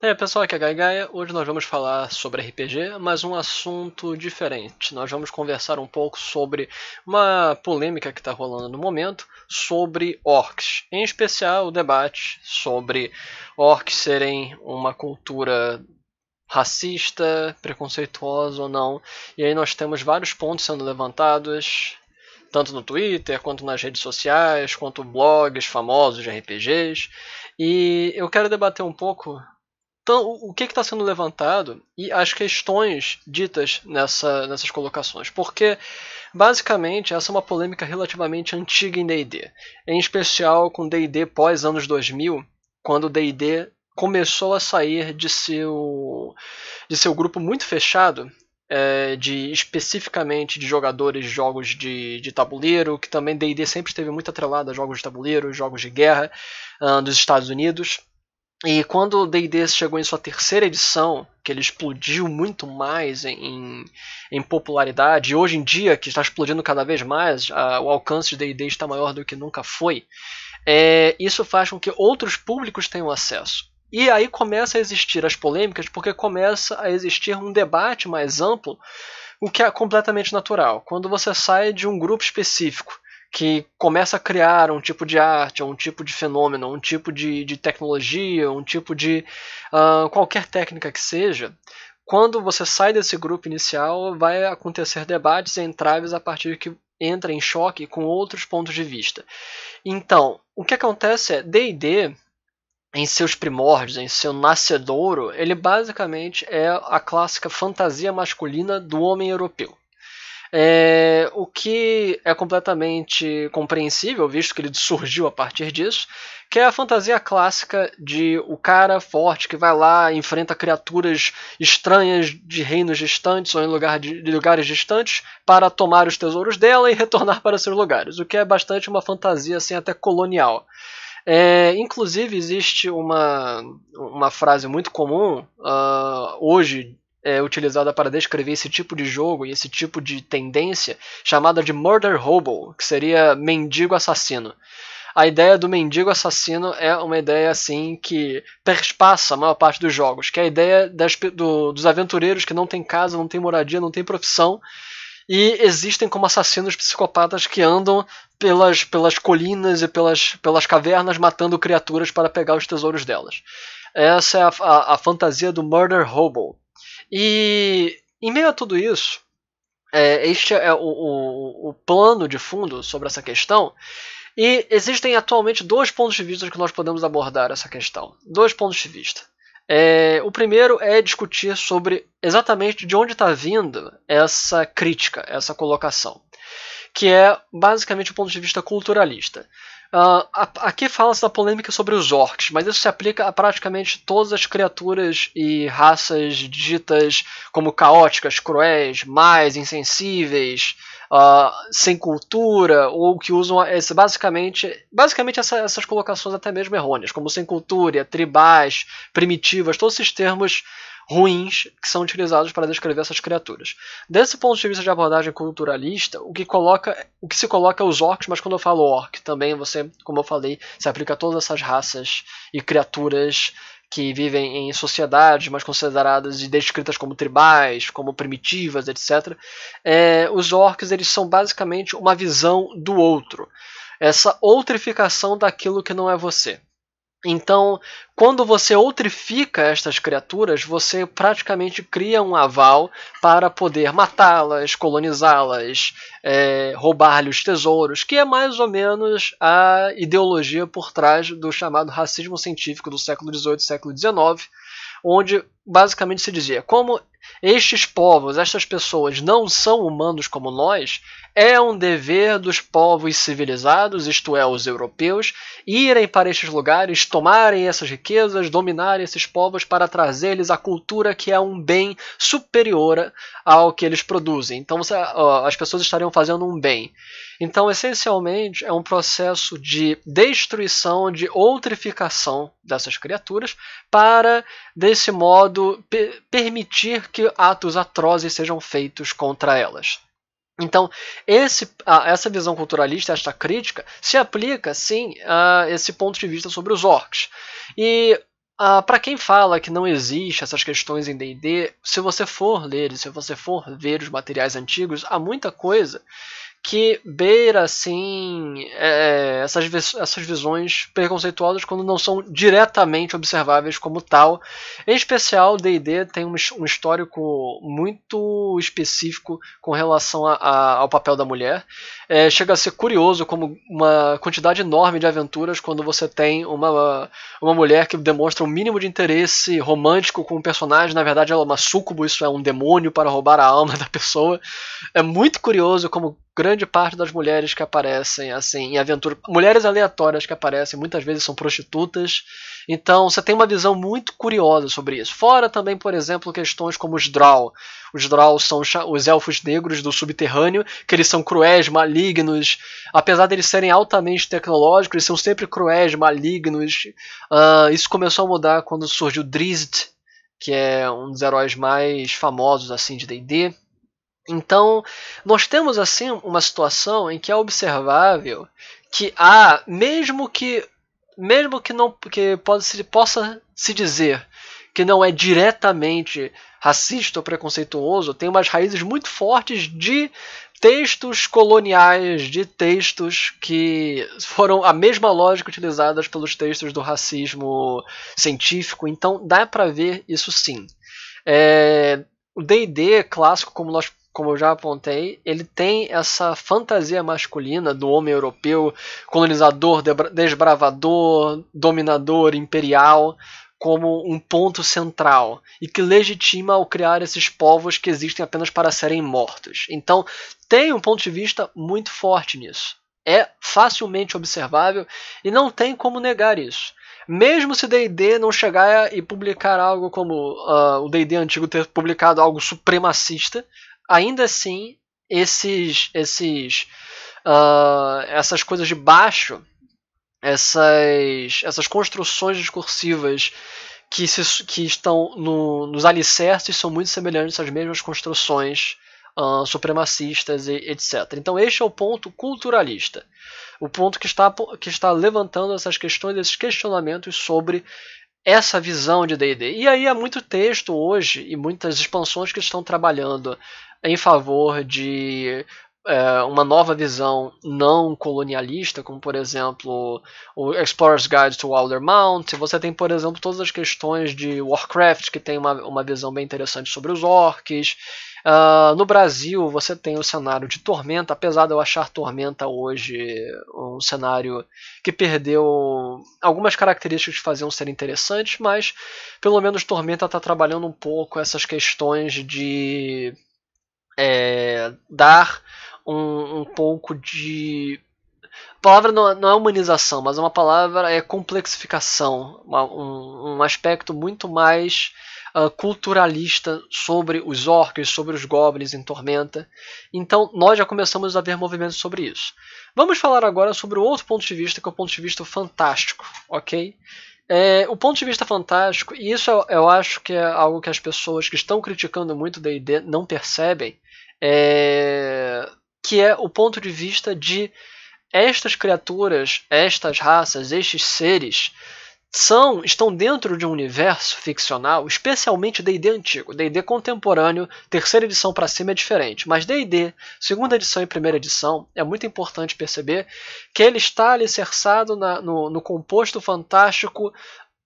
E é, aí pessoal, aqui é a Gai Gaia. Hoje nós vamos falar sobre RPG, mas um assunto diferente. Nós vamos conversar um pouco sobre uma polêmica que está rolando no momento sobre orcs. Em especial, o debate sobre orcs serem uma cultura racista, preconceituosa ou não. E aí nós temos vários pontos sendo levantados, tanto no Twitter, quanto nas redes sociais, quanto blogs famosos de RPGs. E eu quero debater um pouco então, o que está sendo levantado e as questões ditas nessa, nessas colocações? Porque, basicamente, essa é uma polêmica relativamente antiga em DD, em especial com DD pós anos 2000, quando DD começou a sair de seu, de seu grupo muito fechado. É, de especificamente de jogadores de jogos de, de tabuleiro, que também D&D sempre esteve muito atrelado a jogos de tabuleiro, jogos de guerra uh, dos Estados Unidos, e quando o D&D chegou em sua terceira edição, que ele explodiu muito mais em, em popularidade, e hoje em dia, que está explodindo cada vez mais, a, o alcance de D&D está maior do que nunca foi, é, isso faz com que outros públicos tenham acesso. E aí começa a existir as polêmicas, porque começa a existir um debate mais amplo, o que é completamente natural. Quando você sai de um grupo específico que começa a criar um tipo de arte, um tipo de fenômeno, um tipo de, de tecnologia, um tipo de uh, qualquer técnica que seja, quando você sai desse grupo inicial, vai acontecer debates e entraves a partir que entra em choque com outros pontos de vista. Então, o que acontece é, D&D, em seus primórdios, em seu nascedouro, ele basicamente é a clássica fantasia masculina do homem europeu. É, o que é completamente compreensível, visto que ele surgiu a partir disso, que é a fantasia clássica de o cara forte que vai lá enfrenta criaturas estranhas de reinos distantes ou em lugar de, de lugares distantes para tomar os tesouros dela e retornar para seus lugares, o que é bastante uma fantasia assim até colonial. É, inclusive, existe uma, uma frase muito comum uh, hoje é utilizada para descrever esse tipo de jogo e esse tipo de tendência, chamada de Murder Hobo, que seria mendigo assassino. A ideia do mendigo assassino é uma ideia assim que perspassa a maior parte dos jogos, que é a ideia das, do, dos aventureiros que não têm casa, não têm moradia, não têm profissão e existem como assassinos psicopatas que andam pelas, pelas colinas e pelas, pelas cavernas matando criaturas para pegar os tesouros delas. Essa é a, a, a fantasia do Murder Hobo. E em meio a tudo isso, é, este é o, o, o plano de fundo sobre essa questão. E existem atualmente dois pontos de vista que nós podemos abordar essa questão. Dois pontos de vista. É, o primeiro é discutir sobre exatamente de onde está vindo essa crítica, essa colocação, que é basicamente o ponto de vista culturalista. Uh, aqui fala-se da polêmica sobre os orcs, mas isso se aplica a praticamente todas as criaturas e raças ditas como caóticas, cruéis, mais insensíveis, uh, sem cultura, ou que usam esse, basicamente, basicamente essa, essas colocações até mesmo errôneas, como sem cultura, tribais, primitivas, todos esses termos ruins que são utilizados para descrever essas criaturas. Desse ponto de vista de abordagem culturalista, o que, coloca, o que se coloca é os orcs, mas quando eu falo orc, também você, como eu falei, se aplica a todas essas raças e criaturas que vivem em sociedades mas consideradas e descritas como tribais, como primitivas, etc. É, os orcs eles são basicamente uma visão do outro, essa outrificação daquilo que não é você. Então, quando você outrifica estas criaturas, você praticamente cria um aval para poder matá-las, colonizá-las, é, roubar-lhe os tesouros, que é mais ou menos a ideologia por trás do chamado racismo científico do século XVIII e século XIX, onde basicamente se dizia: como estes povos, estas pessoas não são humanos como nós, é um dever dos povos civilizados, isto é, os europeus, irem para estes lugares, tomarem essas riquezas, dominarem esses povos para trazer-lhes a cultura que é um bem superior ao que eles produzem. Então as pessoas estariam fazendo um bem. Então, essencialmente, é um processo de destruição, de outrificação dessas criaturas para desse modo pe permitir que atos atrozes sejam feitos contra elas. Então, esse, essa visão culturalista, esta crítica, se aplica, sim, a esse ponto de vista sobre os orcs. E para quem fala que não existe essas questões em D&D, se você for ler, se você for ver os materiais antigos, há muita coisa que beira assim é, é essas, essas visões preconceituosas quando não são diretamente observáveis como tal. Em especial, D&D tem um, um, histórico muito específico com relação a, a, ao papel da mulher. É, chega a ser curioso como uma quantidade enorme de aventuras quando você tem uma, uma mulher que demonstra um mínimo de interesse romântico com o um personagem, na verdade ela é uma sucubo, isso é um demônio para roubar a alma da pessoa. É muito curioso como grande parte das mulheres que aparecem assim em aventura, mulheres aleatórias que aparecem muitas vezes são prostitutas. Então você tem uma visão muito curiosa sobre isso. Fora também, por exemplo, questões como os Drow. Os Drow são os elfos negros do subterrâneo, que eles são cruéis, malignos. Apesar de eles serem altamente tecnológicos, eles são sempre cruéis, malignos. Uh, isso começou a mudar quando surgiu Drizzt, que é um dos heróis mais famosos assim de D&D então, nós temos assim uma situação em que é observável que há, mesmo que mesmo que não que pode se possa se dizer que não é diretamente racista ou preconceituoso, tem umas raízes muito fortes de textos coloniais, de textos que foram a mesma lógica utilizadas pelos textos do racismo científico. Então dá para ver isso sim. É, o D&D clássico, como nós como eu já apontei, ele tem essa fantasia masculina do homem europeu, colonizador, desbravador, dominador, imperial, como um ponto central e que legitima ao criar esses povos que existem apenas para serem mortos. Então, tem um ponto de vista muito forte nisso. É facilmente observável e não tem como negar isso. Mesmo se D&D não chegar e publicar algo como uh, o D&D antigo ter publicado algo supremacista, ainda assim, esses, esses, uh, essas coisas de baixo, essas, essas construções discursivas que, se, que estão no, nos alicerces são muito semelhantes às mesmas construções uh, supremacistas e etc. Então este é o ponto culturalista, o ponto que está, que está levantando essas questões, esses questionamentos sobre essa visão de D&D. E aí há muito texto hoje e muitas expansões que estão trabalhando em favor de é, uma nova visão não colonialista, como por exemplo o Explorer's Guide to Wilder Mount. Você tem, por exemplo, todas as questões de Warcraft, que tem uma, uma visão bem interessante sobre os orcs. Uh, no Brasil, você tem o cenário de Tormenta, apesar de eu achar Tormenta hoje um cenário que perdeu algumas características que faziam ser interessantes, mas pelo menos Tormenta está trabalhando um pouco essas questões de é, dar um, um, pouco de. A palavra é, não, é humanização, mas uma palavra é complexificação, uma, um, um, aspecto muito mais uh, culturalista sobre os orcs, sobre os goblins em Tormenta. Então nós já começamos a ver movimentos sobre isso. Vamos falar agora sobre o outro ponto de vista, que é o ponto de vista fantástico, ok? É, o ponto de vista fantástico, e isso eu, eu, acho que é algo que as pessoas que estão criticando muito D&D não percebem, é, que é o ponto de vista de estas criaturas, estas raças, estes seres são estão dentro de um universo ficcional, especialmente D&D antigo, D&D contemporâneo, terceira edição para cima é diferente, mas D&D segunda edição e primeira edição é muito importante perceber que ele está alicerçado na, no, no composto fantástico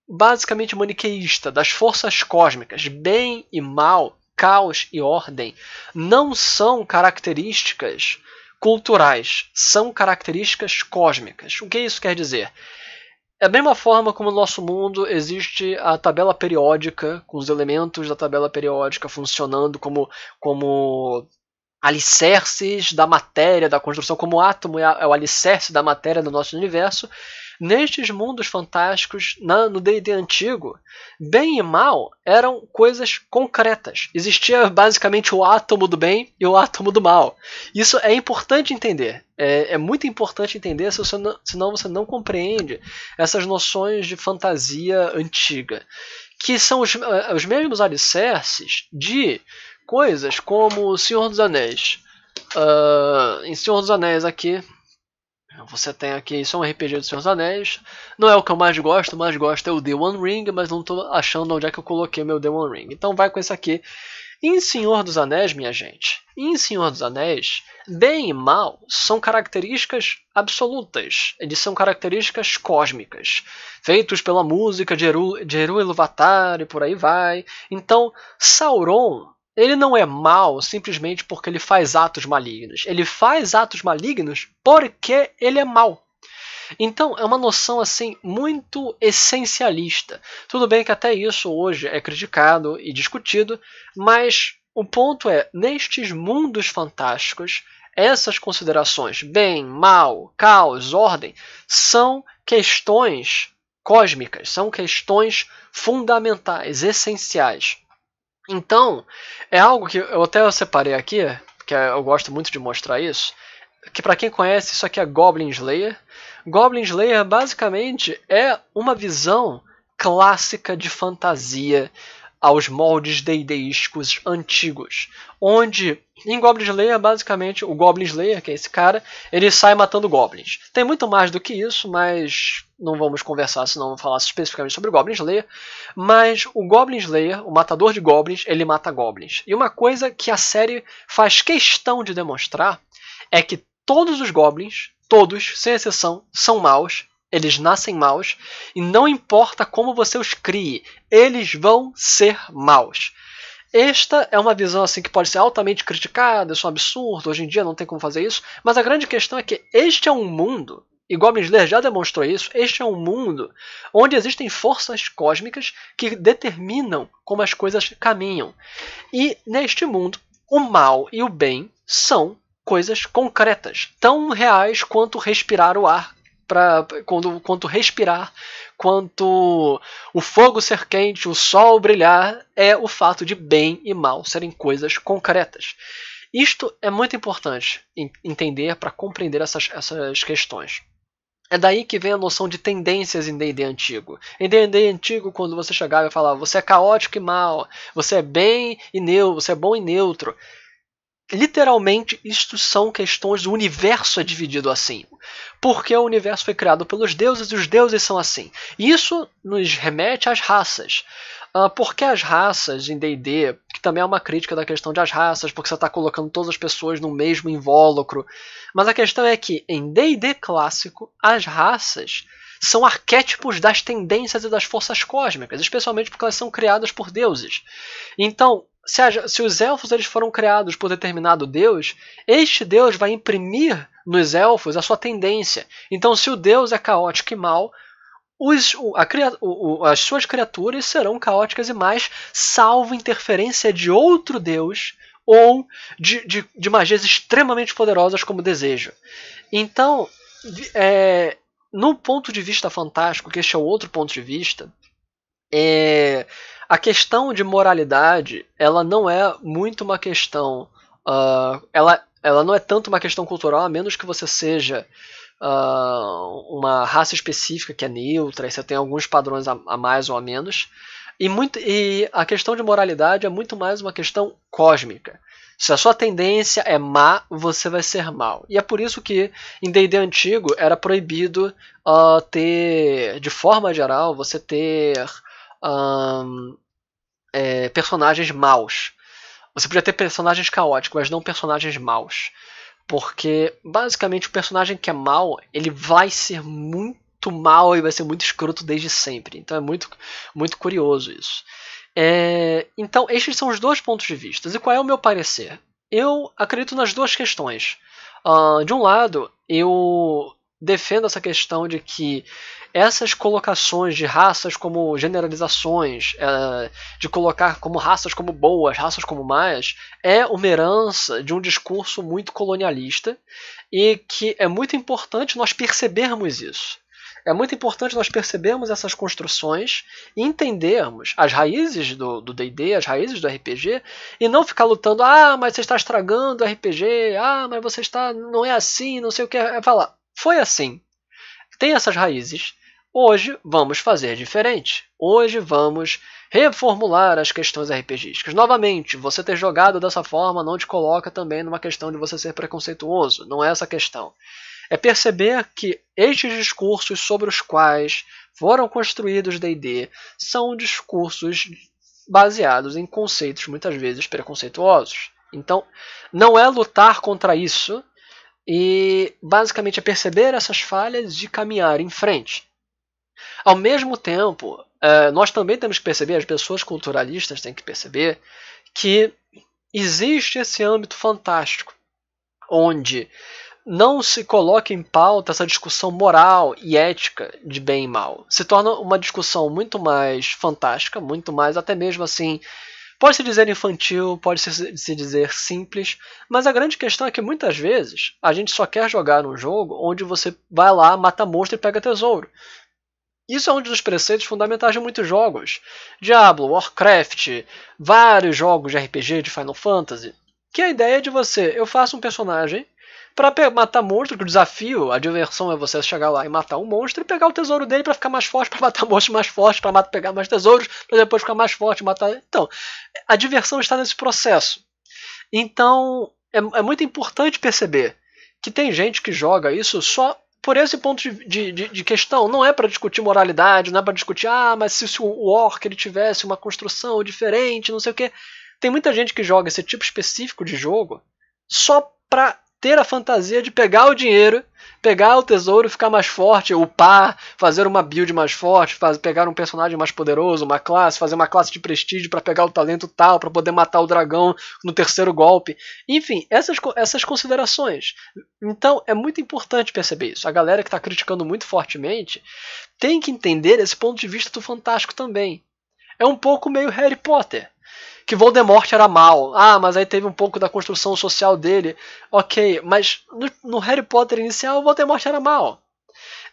basicamente maniqueísta das forças cósmicas, bem e mal, caos e ordem não são características culturais, são características cósmicas. O que isso quer dizer? É a mesma forma como no nosso mundo existe a tabela periódica, com os elementos da tabela periódica funcionando como, como alicerces da matéria, da construção, como o átomo é, é, o alicerce da matéria do nosso universo, Nestes mundos fantásticos, na, no D&D antigo, bem e mal eram coisas concretas. Existia basicamente o átomo do bem e o átomo do mal. Isso é importante entender. É, é muito importante entender, se você não, senão você não compreende essas noções de fantasia antiga. Que são os, eh, os mesmos alicerces de coisas como O Senhor dos Anéis. Uh, em Senhor dos Anéis aqui, você tem aqui só é um RPG do Senhor dos Anéis. Não é o que eu mais gosto, mais gosto é o The One Ring, mas não estou achando onde é que eu coloquei meu The One Ring. Então vai com esse aqui. Em Senhor dos Anéis, minha gente, em Senhor dos Anéis, bem e mal são características absolutas. Eles são características cósmicas, feitos pela música de Eru, de Eru Iluvatar e por aí vai. Então, Sauron ele não é mal simplesmente porque ele faz atos malignos. Ele faz atos malignos porque ele é mal. Então, é uma noção assim muito essencialista. Tudo bem que até isso hoje é criticado e discutido, mas o ponto é, nestes mundos fantásticos, essas considerações bem, mal, caos, ordem são questões cósmicas, são questões fundamentais, essenciais. Então, é algo que eu até separei aqui, que é, eu gosto muito de mostrar isso, que para quem conhece, isso aqui é Goblin Slayer. Goblin Slayer basicamente é uma visão clássica de fantasia aos moldes deidísticos antigos, onde em Goblin Slayer, basicamente, o Goblin Slayer, que é esse cara, ele sai matando goblins. Tem muito mais do que isso, mas não vamos conversar, senão vou falar especificamente sobre o Goblin Slayer. Mas o Goblin Slayer, o matador de goblins, ele mata goblins. E uma coisa que a série faz questão de demonstrar é que todos os goblins, todos, sem exceção, são maus eles nascem maus e não importa como você os crie, eles vão ser maus. Esta é uma visão assim que pode ser altamente criticada, isso é um absurdo, hoje em dia não tem como fazer isso, mas a grande questão é que este é um mundo, e Goblin Slayer já demonstrou isso, este é um mundo onde existem forças cósmicas que determinam como as coisas caminham. E neste mundo, o mal e o bem são coisas concretas, tão reais quanto respirar o ar para quando quanto respirar, quanto o fogo ser quente, o sol brilhar, é o fato de bem e mal serem coisas concretas. Isto é muito importante entender para compreender essas, essas questões. É daí que vem a noção de tendências em D&D antigo. Em D&D antigo, quando você chegava e falava, você é caótico e mal, você é bem e neutro, você é bom e neutro literalmente, isto são questões do universo é dividido assim. Porque o universo foi criado pelos deuses e os deuses são assim. Isso nos remete às raças. Uh, porque as raças em D&D, que também é uma crítica da questão de as raças, porque você está colocando todas as pessoas no mesmo invólucro. Mas a questão é que em D&D clássico, as raças são arquétipos das tendências e das forças cósmicas, especialmente porque elas são criadas por deuses. Então, se, a, se os elfos eles foram criados por determinado deus, este deus vai imprimir nos elfos a sua tendência. Então, se o deus é caótico e mal, os, a, o, as suas criaturas serão caóticas e mais, salvo interferência de outro deus ou de, de, de magias extremamente poderosas como desejo. Então, é, no ponto de vista fantástico, que este é o outro ponto de vista, é, a questão de moralidade, ela não é muito uma questão. Uh, ela, ela não é tanto uma questão cultural, a menos que você seja uh, uma raça específica que é neutra, e você tem alguns padrões a, a mais ou a menos. E, muito, e a questão de moralidade é muito mais uma questão cósmica. Se a sua tendência é má, você vai ser mal. E é por isso que em D&D antigo era proibido uh, ter, de forma geral, você ter um, é, personagens maus. Você podia ter personagens caóticos, mas não personagens maus. Porque, basicamente, o personagem que é mal, ele vai ser muito mal e vai ser muito escroto desde sempre. Então é muito, muito curioso isso. É, então, estes são os dois pontos de vista. E qual é o meu parecer? Eu acredito nas duas questões. Uh, de um lado, eu defendo essa questão de que essas colocações de raças como generalizações, eh, de colocar como raças como boas, raças como más, é uma herança de um discurso muito colonialista e que é muito importante nós percebermos isso. É muito importante nós percebermos essas construções e entendermos as raízes do D&D, as raízes do RPG, e não ficar lutando, ah, mas você está estragando o RPG, ah, mas você está, não é assim, não sei o que, é falar, foi assim. Tem essas raízes. Hoje vamos fazer diferente. Hoje vamos reformular as questões RPGísticas. Novamente, você ter jogado dessa forma não te coloca também numa questão de você ser preconceituoso. Não é essa a questão. É perceber que estes discursos sobre os quais foram construídos D&D são discursos baseados em conceitos muitas vezes preconceituosos. Então, não é lutar contra isso, e basicamente é perceber essas falhas e caminhar em frente. Ao mesmo tempo, é, nós também temos que perceber, as pessoas culturalistas têm que perceber, que existe esse âmbito fantástico, onde não se coloca em pauta essa discussão moral e ética de bem e mal. Se torna uma discussão muito mais fantástica, muito mais até mesmo assim Pode se dizer infantil, pode se dizer simples, mas a grande questão é que muitas vezes a gente só quer jogar um jogo onde você vai lá, mata monstro e pega tesouro. Isso é um dos preceitos fundamentais de muitos jogos. Diablo, Warcraft, vários jogos de RPG de Final Fantasy. Que a ideia é de você, eu faço um personagem para matar monstro, que o desafio, a diversão é você chegar lá e matar um monstro e pegar o tesouro dele para ficar mais forte, para matar monstros mais fortes, para pegar mais tesouros, para depois ficar mais forte, matar. Então, a diversão está nesse processo. Então, é, é muito importante perceber que tem gente que joga isso só por esse ponto de, de, de, questão, não é para discutir moralidade, não é para discutir, ah, mas se, se o orc ele tivesse uma construção diferente, não sei o que. Tem muita gente que joga esse tipo específico de jogo só para ter a fantasia de pegar o dinheiro, pegar o tesouro, ficar mais forte, upar, fazer uma build mais forte, fazer, pegar um personagem mais poderoso, uma classe, fazer uma classe de prestígio para pegar o talento tal, para poder matar o dragão no terceiro golpe. Enfim, essas, essas considerações. Então, é muito importante perceber isso. A galera que está criticando muito fortemente tem que entender esse ponto de vista do fantástico também. É um pouco meio Harry Potter que Voldemort era mal. Ah, mas aí teve um pouco da construção social dele. Ok, mas no, no Harry Potter inicial, Voldemort era mal.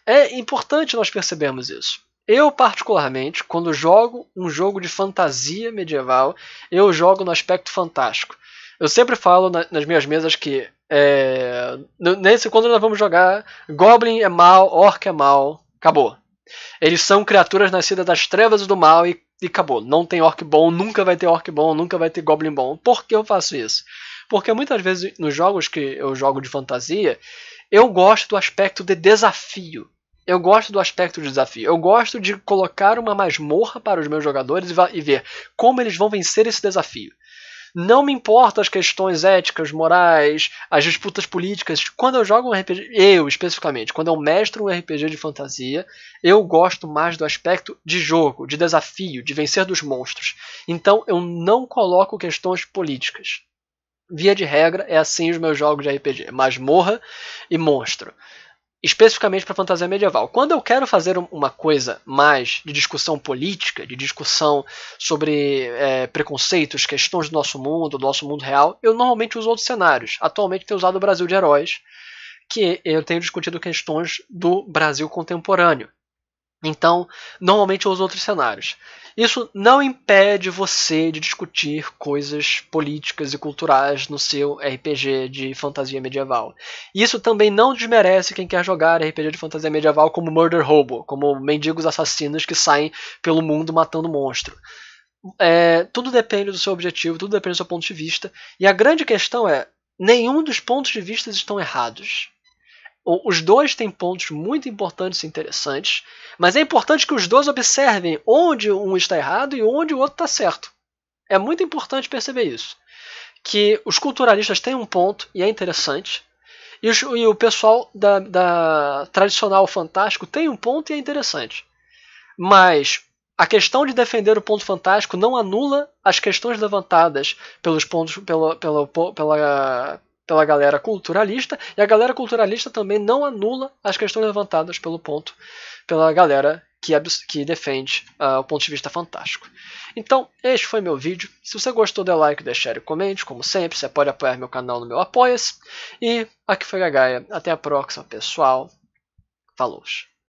É importante nós percebermos isso. Eu, particularmente, quando jogo um jogo de fantasia medieval, eu jogo no aspecto fantástico. Eu sempre falo na, nas minhas mesas que é, nesse quando nós vamos jogar, Goblin é mal, Orc é mal, acabou. Eles são criaturas nascidas das trevas do mal e e acabou. Não tem orc bom, nunca vai ter orc bom, nunca vai ter goblin bom. Por que eu faço isso? Porque muitas vezes nos jogos que eu jogo de fantasia, eu gosto do aspecto de desafio. Eu gosto do aspecto de desafio. Eu gosto de colocar uma masmorra para os meus jogadores e, e ver como eles vão vencer esse desafio. Não me importam as questões éticas, morais, as disputas políticas. Quando eu jogo um RPG, eu especificamente, quando eu mestro um RPG de fantasia, eu gosto mais do aspecto de jogo, de desafio, de vencer dos monstros. Então eu não coloco questões políticas. Via de regra, é assim os meus jogos de RPG: masmorra e monstro especificamente para fantasia medieval. Quando eu quero fazer uma coisa mais de discussão política, de discussão sobre é, preconceitos, questões do nosso mundo, do nosso mundo real, eu normalmente uso outros cenários. Atualmente tenho usado o Brasil de Heróis, que eu tenho discutido questões do Brasil contemporâneo. Então, normalmente eu uso outros cenários. Isso não impede você de discutir coisas políticas e culturais no seu RPG de fantasia medieval. Isso também não desmerece quem quer jogar RPG de fantasia medieval como Murder Hobo, como mendigos assassinos que saem pelo mundo matando monstro. É, tudo depende do seu objetivo, tudo depende do seu ponto de vista. E a grande questão é: nenhum dos pontos de vista estão errados. Os dois têm pontos muito importantes e interessantes, mas é importante que os dois observem onde um está errado e onde o outro está certo. É muito importante perceber isso. Que os culturalistas têm um ponto e é interessante, e, os, e o pessoal da, da tradicional fantástico tem um ponto e é interessante. Mas a questão de defender o ponto fantástico não anula as questões levantadas pelos pontos, pela, pela, pela, pela galera culturalista, e a galera culturalista também não anula as questões levantadas pelo ponto, pela galera que, que defende uh, o ponto de vista fantástico. Então, este foi meu vídeo. Se você gostou, dê like, dê share e comente, como sempre. Você pode apoiar meu canal no meu Apoia-se. E aqui foi a Gaia. Até a próxima, pessoal. Falou!